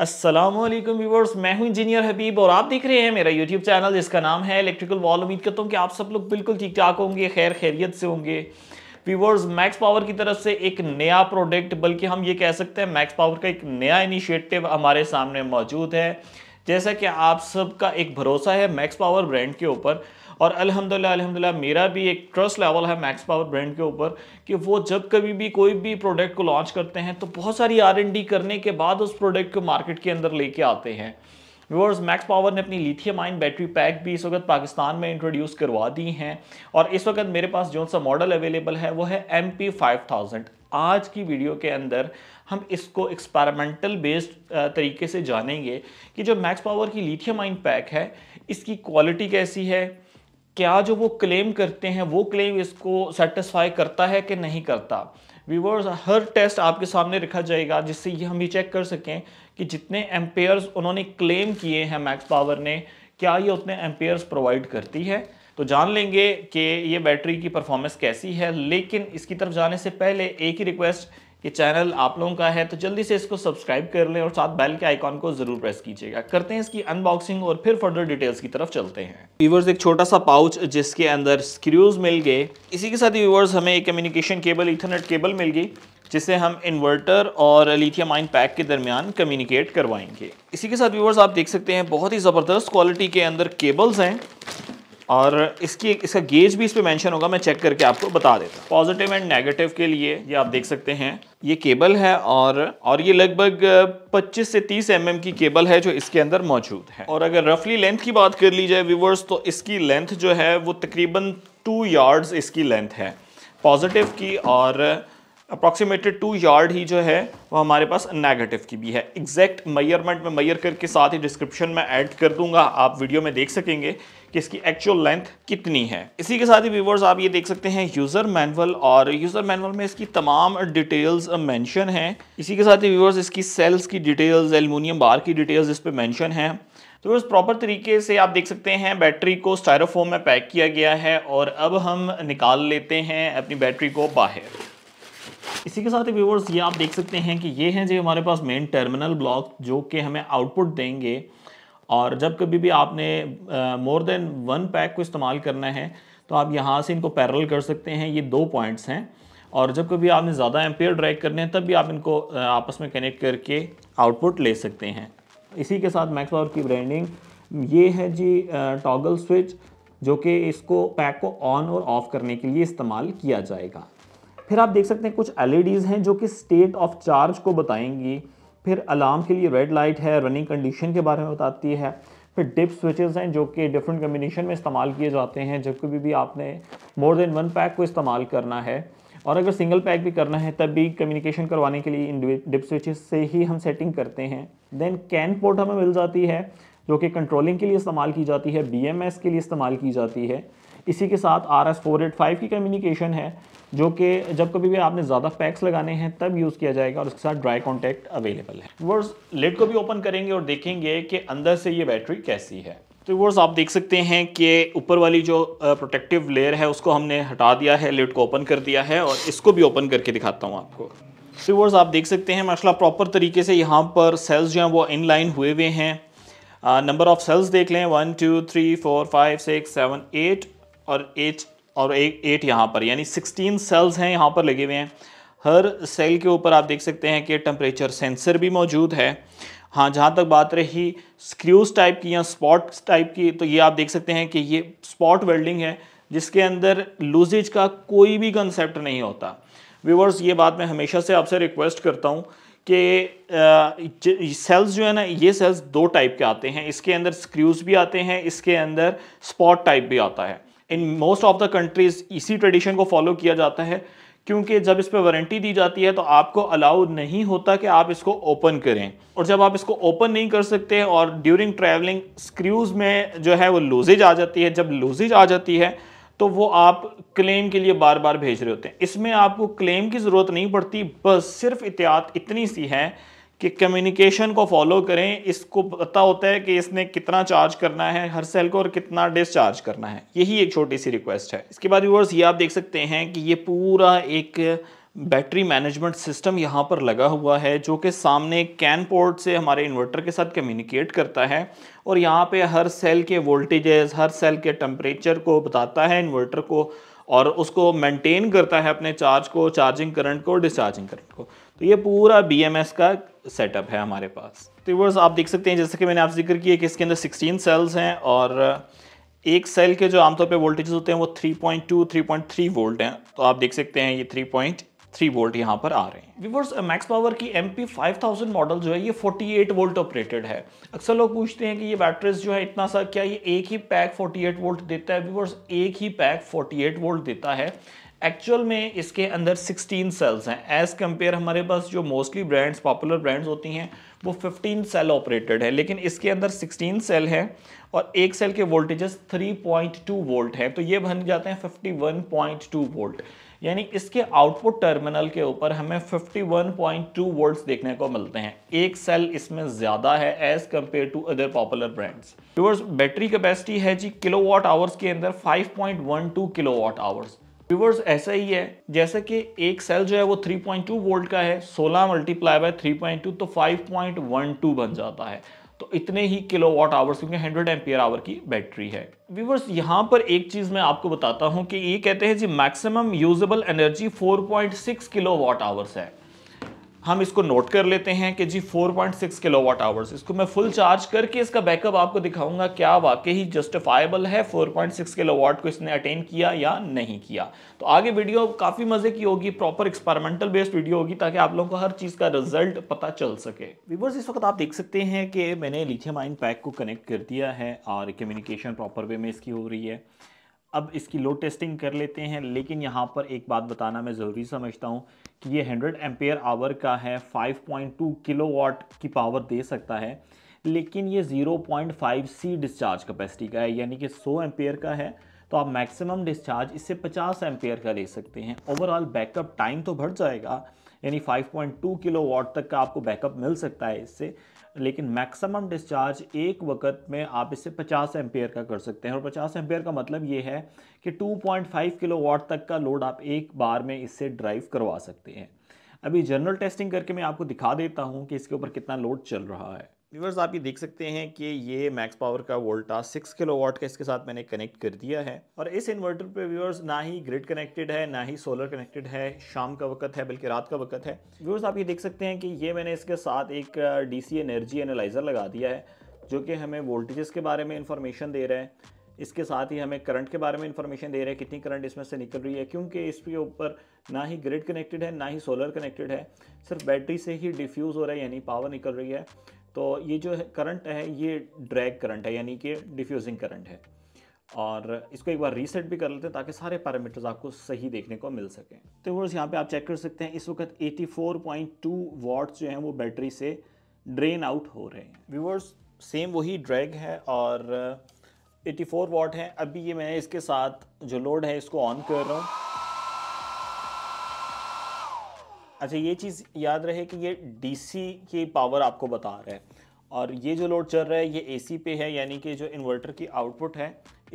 Aslam viewers मैं हूं engineer हबीब और आप देख रहे हैं मेरा यूट्यूब चैनल जिसका नाम है इलेक्ट्रिकल वॉल उम्मीद करता हूं कि आप सब लोग बिल्कुल ठीक ठाक होंगे खैर खैरियत से होंगे व्यूवर्स मैक्स पावर की तरफ से एक नया प्रोडक्ट बल्कि हम ये कह सकते हैं मैक्स पावर का एक नया इनिशिएटिव हमारे सामने मौजूद है जैसा कि आप सबका एक भरोसा है मैक्स पावर ब्रांड के ऊपर और अलहमदिल्ला अलहमदिल्ला मेरा भी एक ट्रस्ट लेवल है मैक्स पावर ब्रांड के ऊपर कि वो जब कभी भी कोई भी प्रोडक्ट को लॉन्च करते हैं तो बहुत सारी आर करने के बाद उस प्रोडक्ट को मार्केट के अंदर लेके आते हैं व्यूअर्स मैक्स पावर ने अपनी लिथियम आइन बैटरी पैक भी इस वक्त पाकिस्तान में इंट्रोड्यूस करवा दी हैं और इस वक्त मेरे पास जो सा मॉडल अवेलेबल है वो है एम पी फाइव थाउजेंड आज की वीडियो के अंदर हम इसको एक्सपेरिमेंटल बेस्ड तरीके से जानेंगे कि जो मैक्स पावर की लिथियम आइन पैक है इसकी क्वालिटी कैसी है क्या जो वो क्लेम करते हैं वो क्लेम इसको सेटिस्फाई करता है कि नहीं करता व्यूवर्स हर टेस्ट आपके सामने रखा जाएगा जिससे ये हम ये चेक कर सकें कि जितने एम्पेयर्स उन्होंने क्लेम किए हैं मैक्स पावर ने क्या ये उतने एम्पेयर्स प्रोवाइड करती है तो जान लेंगे कि ये बैटरी की परफॉर्मेंस कैसी है लेकिन इसकी तरफ जाने से पहले एक ही रिक्वेस्ट कि चैनल आप लोगों का है तो जल्दी से इसको सब्सक्राइब कर लें और साथ बेल के आइकॉन को जरूर प्रेस कीजिएगा करते हैं इसकी अनबॉक्सिंग और फिर फर्दर डिटेल्स की तरफ चलते हैं व्यूवर्स एक छोटा सा पाउच जिसके अंदर स्क्रूज मिल गए इसी के साथ व्यूवर्स हमें एक कम्युनिकेशन केबल इथरनेट केबल मिल गई जिसे हम इन्वर्टर और लिथियम आइन पैक के दरमियान कम्युनिकेट करवाएंगे इसी के साथ व्यूवर्स आप देख सकते हैं बहुत ही ज़बरदस्त क्वालिटी के अंदर केबल्स हैं और इसकी इसका गेज भी इस पर मैंशन होगा मैं चेक करके आपको बता देता हूँ पॉजिटिव एंड नेगेटिव के लिए ये आप देख सकते हैं ये केबल है और और ये लगभग 25 से 30 एम mm की केबल है जो इसके अंदर मौजूद है और अगर रफली लेंथ की बात कर ली जाए व्यूवर्स तो इसकी लेंथ जो है वो तकरीबन टू यार्ड्स इसकी लेंथ है पॉजिटिव की और अप्रॉक्सीमेटेड टू यार्ड ही जो है वो हमारे पास नेगेटिव की भी है एग्जैक्ट मैयरमेंट में मैयर करके साथ ही डिस्क्रिप्शन में ऐड कर दूंगा आप वीडियो में देख सकेंगे कि इसकी एक्चुअल लेंथ कितनी है इसी के साथ ही व्यूवर्स आप ये देख सकते हैं यूज़र मैनुअल और यूज़र मैनुअल में इसकी तमाम डिटेल्स मेंशन हैं इसी के साथ ही व्यूवर्स इसकी सेल्स की डिटेल्स एलमिनियम बार की डिटेल्स इस पर मैंशन है तो बस प्रॉपर तरीके से आप देख सकते हैं बैटरी को स्टायरोफोम में पैक किया गया है और अब हम निकाल लेते हैं अपनी बैटरी को बाहर इसी के साथ ही व्यूवर्स ये आप देख सकते हैं कि ये हैं जो हमारे पास मेन टर्मिनल ब्लॉक जो कि हमें आउटपुट देंगे और जब कभी भी आपने मोर देन वन पैक को इस्तेमाल करना है तो आप यहाँ से इनको पैरल कर सकते हैं ये दो पॉइंट्स हैं और जब कभी आपने ज़्यादा एम्पेयर ड्राइव करने हैं तब भी आप इनको आपस में कनेक्ट करके आउटपुट ले सकते हैं इसी के साथ मैक्स पावर की ब्रांडिंग ये है जी टॉगल स्विच जो कि इसको पैक को ऑन और ऑफ करने के लिए इस्तेमाल किया जाएगा फिर आप देख सकते हैं कुछ एल e हैं जो कि स्टेट ऑफ चार्ज को बताएंगी फिर अलार्म के लिए रेड लाइट है रनिंग कंडीशन के बारे में बताती है फिर डिप स्विचेस हैं जो कि डिफरेंट कम्बिनेशन में इस्तेमाल किए जाते हैं जब कभी भी आपने मोर देन वन पैक को इस्तेमाल करना है और अगर सिंगल पैक भी करना है तब भी कम्युनिकेशन करवाने के लिए इन डिप स्विचेस से ही हम सेटिंग करते हैं देन कैन पोर्ट हमें मिल जाती है जो कि कंट्रोलिंग के लिए इस्तेमाल की जाती है बी के लिए इस्तेमाल की जाती है इसी के साथ R S four eight five की कम्युनिकेशन है जो कि जब कभी भी आपने ज़्यादा पैक्स लगाने हैं तब यूज़ किया जाएगा और उसके साथ ड्राई कॉन्टैक्ट अवेलेबल है वर्स लेट को भी ओपन करेंगे और देखेंगे कि अंदर से ये बैटरी कैसी है तो वर्स आप देख सकते हैं कि ऊपर वाली जो प्रोटेक्टिव लेयर है उसको हमने हटा दिया है लेट को ओपन कर दिया है और इसको भी ओपन करके दिखाता हूँ आपको व्यूवर्स तो आप देख सकते हैं माशाल्लाह प्रॉपर तरीके से यहाँ पर सेल्स जो हैं वो इन लाइन हुए हुए हैं नंबर ऑफ सेल्स देख लें one two three four five six seven eight और एट और एक एट यहाँ पर यानी सिक्सटीन सेल्स हैं यहाँ पर लगे हुए हैं हर सेल के ऊपर आप देख सकते हैं कि टेम्परेचर सेंसर भी मौजूद है हाँ जहाँ तक बात रही स्क्रूज टाइप की या स्पॉट टाइप की तो ये आप देख सकते हैं कि ये स्पॉट वेल्डिंग है जिसके अंदर लूजेज का कोई भी कंसेप्ट नहीं होता व्यूवर्स ये बात मैं हमेशा से आपसे रिक्वेस्ट करता हूँ कि सेल्स जो है ना ये सेल्स दो टाइप के आते हैं इसके अंदर स्क्रूज भी आते हैं इसके अंदर स्पॉट टाइप भी आता है in most of the countries इसी ट्रेडिशन को फॉलो किया जाता है क्योंकि जब इस पर वारंटी दी जाती है तो आपको अलाउड नहीं होता कि आप इसको ओपन करें और जब आप इसको ओपन नहीं कर सकते और ड्यूरिंग ट्रैवलिंग स्क्रूज में जो है वो लूजेज आ जाती है जब लूजेज आ जाती है तो वो आप क्लेम के लिए बार बार भेज रहे होते हैं इसमें आपको क्लेम की ज़रूरत नहीं पड़ती बस सिर्फ एहतियात इतनी सी है कि कम्युनिकेशन को फॉलो करें इसको पता होता है कि इसने कितना चार्ज करना है हर सेल को और कितना डिस्चार्ज करना है यही एक छोटी सी रिक्वेस्ट है इसके बाद व्यूअर्स ये आप देख सकते हैं कि ये पूरा एक बैटरी मैनेजमेंट सिस्टम यहाँ पर लगा हुआ है जो कि सामने कैन पोर्ट से हमारे इन्वर्टर के साथ कम्युनिकेट करता है और यहाँ पे हर सेल के वोल्टेजेस हर सेल के टम्परेचर को बताता है इन्वर्टर को और उसको मेंटेन करता है अपने चार्ज को चार्जिंग करंट को डिस्चार्जिंग करंट को तो ये पूरा बीएमएस का सेटअप है हमारे पास तो यूवर्स आप देख सकते हैं जैसे कि मैंने आप जिक्र किया कि इसके अंदर 16 सेल्स हैं और uh, एक सेल के जो आमतौर पे वोल्टेजेस होते हैं वो 3.2, 3.3 वोल्ट हैं तो आप देख सकते हैं ये 3.3 वोल्ट यहाँ पर आ रहे हैं विवर्स मैक्स पावर की एम पी मॉडल जो है ये एट वोल्ट ऑपरेटेड है अक्सर लोग पूछते हैं कि ये बैटरीज जो है इतना सा क्या ये एक ही पैक एट वोल्ट देता है विवर्स एक ही पैक एट वोल्ट देता है एक्चुअल में इसके अंदर 16 सेल्स हैं एज़ कंपेयर हमारे पास जो मोस्टली ब्रांड्स पॉपुलर ब्रांड्स होती हैं वो 15 सेल ऑपरेटेड है लेकिन इसके अंदर 16 सेल हैं और एक सेल के वोल्टेजेस 3.2 वोल्ट हैं तो ये बन जाते हैं 51.2 वोल्ट यानी इसके आउटपुट टर्मिनल के ऊपर हमें 51.2 वोल्ट्स देखने को मिलते हैं एक सेल इसमें ज़्यादा है as compare to other popular brands टूवर्स बैटरी कैपेसिटी है जी किलो आवर्स के अंदर 5.12 किलो आवर्स व्यूवर्स ऐसा ही है जैसे कि एक सेल जो है वो 3.2 वोल्ट का है 16 मल्टीप्लाई बाय 3.2 तो 5.12 बन जाता है तो इतने ही किलो वॉट आवर्स क्योंकि 100 एम्पियर आवर की बैटरी है व्यूवर्स यहाँ पर एक चीज़ मैं आपको बताता हूँ कि ये कहते हैं जी maximum usable energy 4.6 kilo hours है हम इसको नोट कर लेते हैं कि जी 4.6 किलोवाट आवर्स इसको मैं फुल चार्ज करके इसका बैकअप आपको दिखाऊंगा क्या वाकई ही जस्टिफाइबल है 4.6 किलोवाट को इसने अटेन किया या नहीं किया तो आगे वीडियो काफ़ी मज़े की होगी प्रॉपर एक्सपेरिमेंटल बेस्ड वीडियो होगी ताकि आप लोगों को हर चीज़ का रिजल्ट पता चल सके व्यूवर्स इस वक्त आप देख सकते हैं कि मैंने लिथियम आइन पैक को कनेक्ट कर दिया है और कम्युनिकेशन प्रॉपर वे में इसकी हो रही है अब इसकी लोड टेस्टिंग कर लेते हैं लेकिन यहाँ पर एक बात बताना मैं ज़रूरी समझता हूँ कि ये 100 एम्पेयर आवर का है 5.2 किलोवाट की पावर दे सकता है लेकिन ये 0.5 सी डिस्चार्ज कैपेसिटी का है यानी कि 100 एम्पेयर का है तो आप मैक्सिमम डिस्चार्ज इससे 50 एम्पेयर का ले सकते हैं ओवरऑल बैकअप टाइम तो बढ़ जाएगा यानी 5.2 किलोवाट तक का आपको बैकअप मिल सकता है इससे लेकिन मैक्सिमम डिस्चार्ज एक वक्त में आप इसे 50 एम्पेयर का कर सकते हैं और 50 एम्पेयर का मतलब ये है कि 2.5 किलोवाट तक का लोड आप एक बार में इससे ड्राइव करवा सकते हैं अभी जनरल टेस्टिंग करके मैं आपको दिखा देता हूँ कि इसके ऊपर कितना लोड चल रहा है व्यूवर्स आप ये देख सकते हैं कि ये मैक्स पावर का वोल्टा 6 किलोवाट का इसके साथ मैंने कनेक्ट कर दिया है और इस इन्वर्टर पे व्यूवर्स ना ही ग्रिड कनेक्टेड है ना ही सोलर कनेक्टेड है शाम का वक्त है बल्कि रात का वक्त है व्यूवर्स आप ये देख सकते हैं कि ये मैंने इसके साथ एक डीसी एनर्जी एनालाइज़र लगा दिया है जो कि हमें वोल्टेजेस के बारे में इंफॉर्मेशन दे रहा है इसके साथ ही हमें करंट के बारे में इंफॉर्मेशन दे रहा है कितनी करंट इसमें से निकल रही है क्योंकि इसके ऊपर ना ही ग्रिड कनेक्टेड है ना ही सोलर कनेक्टेड है सिर्फ बैटरी से ही डिफ्यूज़ हो रहा है यानी पावर निकल रही है तो ये जो है करंट है ये ड्रैग करंट है यानी कि डिफ्यूजिंग करंट है और इसको एक बार रीसेट भी कर लेते हैं ताकि सारे पैरामीटर्स आपको सही देखने को मिल सकें तो वर्स यहाँ पे आप चेक कर सकते हैं इस वक्त 84.2 वॉट्स जो हैं वो बैटरी से ड्रेन आउट हो रहे हैं व्यूवर्स सेम वही ड्रैग है और 84 वॉट है अभी ये मैं इसके साथ जो लोड है इसको ऑन कर रहा हूँ अच्छा ये चीज़ याद रहे कि ये डीसी की पावर आपको बता रहा है और ये जो लोड चल रहा है ये एसी पे है यानी कि जो इन्वर्टर की आउटपुट है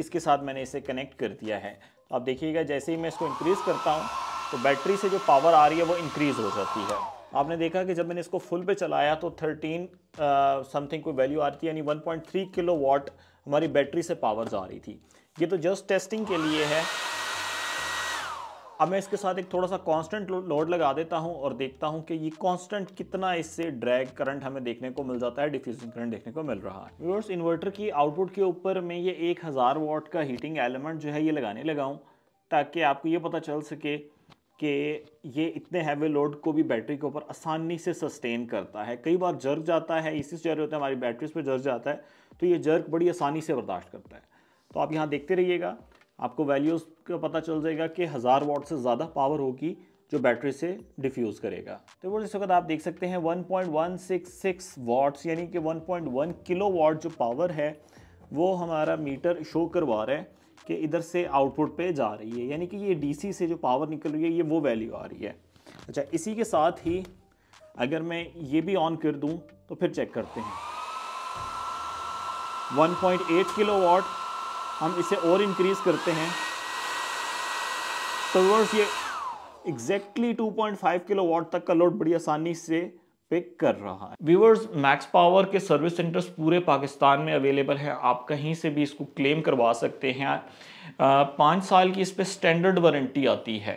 इसके साथ मैंने इसे कनेक्ट कर दिया है तो आप देखिएगा जैसे ही मैं इसको इंक्रीज़ करता हूँ तो बैटरी से जो पावर आ रही है वो इंक्रीज़ हो जाती है आपने देखा कि जब मैंने इसको फुल पे चलाया तो 13 समथिंग कोई वैल्यू आ रही थी यानी 1.3 किलो वाट हमारी बैटरी से पावर जा रही थी ये तो जस्ट टेस्टिंग के लिए है अब मैं इसके साथ एक थोड़ा सा कांस्टेंट लोड लगा देता हूं और देखता हूं कि ये कांस्टेंट कितना इससे ड्रैग करंट हमें देखने को मिल जाता है डिफ्यूजन करंट देखने को मिल रहा है व्यूअर्स इन्वर्टर की आउटपुट के ऊपर मैं ये एक हज़ार वॉट का हीटिंग एलिमेंट जो है ये लगाने लगाऊँ ताकि आपको ये पता चल सके कि ये इतने हैवी लोड को भी बैटरी के ऊपर आसानी से सस्टेन करता है कई बार जर्क जाता है इसी से जर्क होता है हमारी बैटरीज पर जर्क जाता है तो ये जर्क बड़ी आसानी से बर्दाश्त करता है तो आप यहाँ देखते रहिएगा आपको वैल्यूज़ का पता चल जाएगा कि हज़ार वाट से ज़्यादा पावर होगी जो बैटरी से डिफ्यूज़ करेगा तो वो इस वक्त आप देख सकते हैं 1.166 वाट्स यानी कि 1.1 किलो वाट जो पावर है वो हमारा मीटर शो करवा रहा है कि इधर से आउटपुट पे जा रही है यानी कि ये डीसी से जो पावर निकल रही है ये वो वैल्यू आ रही है अच्छा इसी के साथ ही अगर मैं ये भी ऑन कर दूँ तो फिर चेक करते हैं 1.8 किलो वाट हम इसे और इंक्रीज़ करते हैं तो वर्स ये एग्जैक्टली exactly 2.5 किलोवाट तक का लोड बड़ी आसानी से पिक कर रहा है व्यूवर्स मैक्स पावर के सर्विस सेंटर्स पूरे पाकिस्तान में अवेलेबल हैं आप कहीं से भी इसको क्लेम करवा सकते हैं पाँच साल की इस पर स्टैंडर्ड वारंटी आती है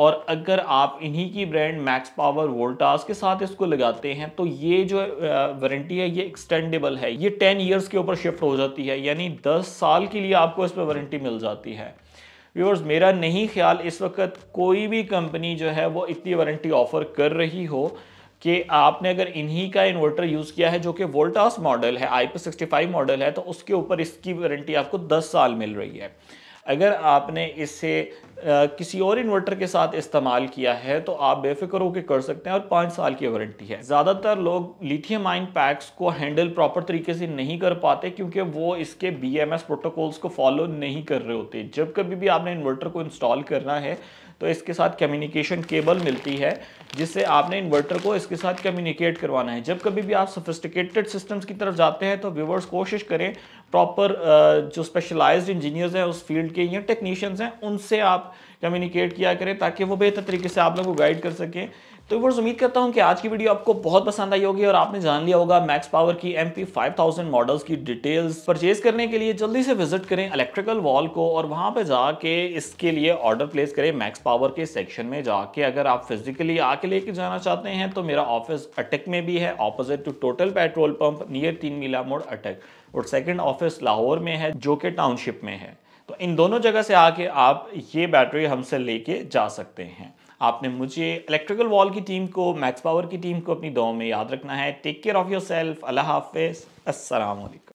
और अगर आप इन्हीं की ब्रांड मैक्स पावर वोल्टास के साथ इसको लगाते हैं तो ये जो वारंटी है ये एक्सटेंडेबल है ये टेन ईयर्स के ऊपर शिफ्ट हो जाती है यानी दस साल के लिए आपको इस पर वारंटी मिल जाती है व्यूअर्स मेरा नहीं ख्याल इस वक्त कोई भी कंपनी जो है वो इतनी वारंटी ऑफर कर रही हो कि आपने अगर इन्हीं का इन्वर्टर यूज़ किया है जो कि वोल्टास मॉडल है आई मॉडल है तो उसके ऊपर इसकी वारंटी आपको दस साल मिल रही है अगर आपने इसे किसी और इन्वर्टर के साथ इस्तेमाल किया है तो आप बेफिक्र होकर कर सकते हैं और पाँच साल की वारंटी है ज़्यादातर लोग लिथियम आइन पैक्स को हैंडल प्रॉपर तरीके से नहीं कर पाते क्योंकि वो इसके बी प्रोटोकॉल्स को फॉलो नहीं कर रहे होते जब कभी भी आपने इन्वर्टर को इंस्टॉल करना है तो इसके साथ कम्युनिकेशन केबल मिलती है जिससे आपने इन्वर्टर को इसके साथ कम्युनिकेट करवाना है जब कभी भी आप सोफिस्टिकेटेड सिस्टम्स की तरफ जाते हैं तो व्यूवर्स कोशिश करें प्रॉपर जो स्पेशलाइज इंजीनियर्स हैं उस फील्ड के या टेक्नीशियंस हैं उनसे आप कम्युनिकेट किया करें ताकि वो बेहतर तरीके से आप लोगों को गाइड कर सकें तो एक बार उम्मीद करता हूँ कि आज की वीडियो आपको बहुत पसंद आई होगी और आपने जान लिया होगा मैक्स पावर की M P five thousand models की डिटेल्स परचेज करने के लिए जल्दी से विजिट करें इलेक्ट्रिकल वॉल को और वहाँ पर जाके इसके लिए ऑर्डर प्लेस करें मैक्स पावर के सेक्शन में जाके अगर आप फिजिकली आके लेके जाना चाहते हैं तो मेरा ऑफिस अटक में भी है opposite to Total petrol pump near तीन मीला मोड़ अटक और सेकेंड ऑफिस लाहौर में है जो कि टाउनशिप में है तो इन दोनों जगह से आके आप ये बैटरी हमसे लेके जा सकते हैं आपने मुझे इलेक्ट्रिकल वॉल की टीम को मैक्स पावर की टीम को अपनी दो में याद रखना है take care of yourself अल्लाह हाफिज़ असलकम